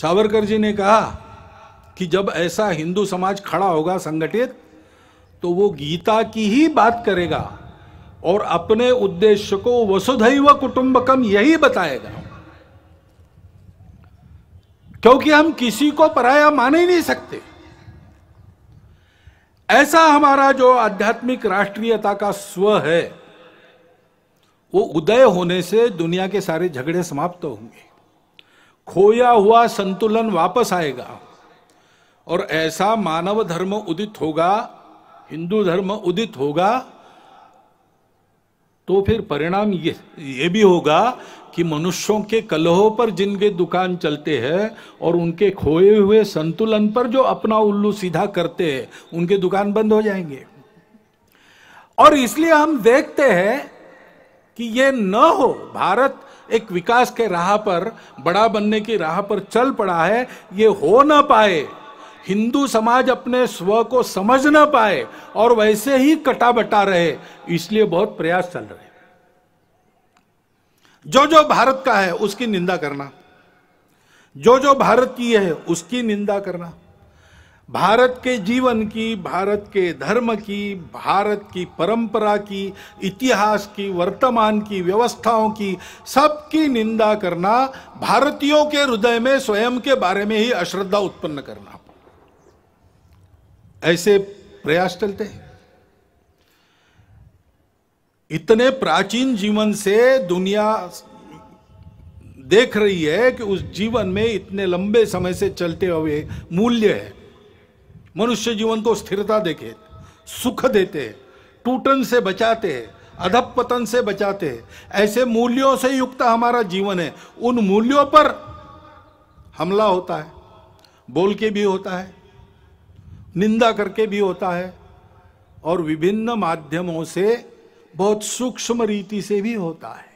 सावरकर जी ने कहा कि जब ऐसा हिंदू समाज खड़ा होगा संगठित तो वो गीता की ही बात करेगा और अपने उद्देश्य को वसुधैव कुटुंबकम यही बताएगा क्योंकि हम किसी को पराया मान ही नहीं सकते ऐसा हमारा जो आध्यात्मिक राष्ट्रीयता का स्व है वो उदय होने से दुनिया के सारे झगड़े समाप्त तो होंगे खोया हुआ संतुलन वापस आएगा और ऐसा मानव धर्म उदित होगा हिंदू धर्म उदित होगा तो फिर परिणाम ये ये भी होगा कि मनुष्यों के कलहों पर जिनके दुकान चलते हैं और उनके खोए हुए संतुलन पर जो अपना उल्लू सीधा करते हैं उनके दुकान बंद हो जाएंगे और इसलिए हम देखते हैं कि ये न हो भारत एक विकास के राह पर बड़ा बनने की राह पर चल पड़ा है ये हो ना पाए हिंदू समाज अपने स्व को समझ ना पाए और वैसे ही कटा बटा रहे इसलिए बहुत प्रयास चल रहे जो जो भारत का है उसकी निंदा करना जो जो भारत की है उसकी निंदा करना भारत के जीवन की भारत के धर्म की भारत की परंपरा की इतिहास की वर्तमान की व्यवस्थाओं की सबकी निंदा करना भारतीयों के हृदय में स्वयं के बारे में ही अश्रद्धा उत्पन्न करना ऐसे प्रयास चलते हैं इतने प्राचीन जीवन से दुनिया देख रही है कि उस जीवन में इतने लंबे समय से चलते हुए मूल्य है मनुष्य जीवन को स्थिरता देखे सुख देते टूटन से बचाते अधप पतन से बचाते ऐसे मूल्यों से युक्त हमारा जीवन है उन मूल्यों पर हमला होता है बोल के भी होता है निंदा करके भी होता है और विभिन्न माध्यमों से बहुत सूक्ष्म रीति से भी होता है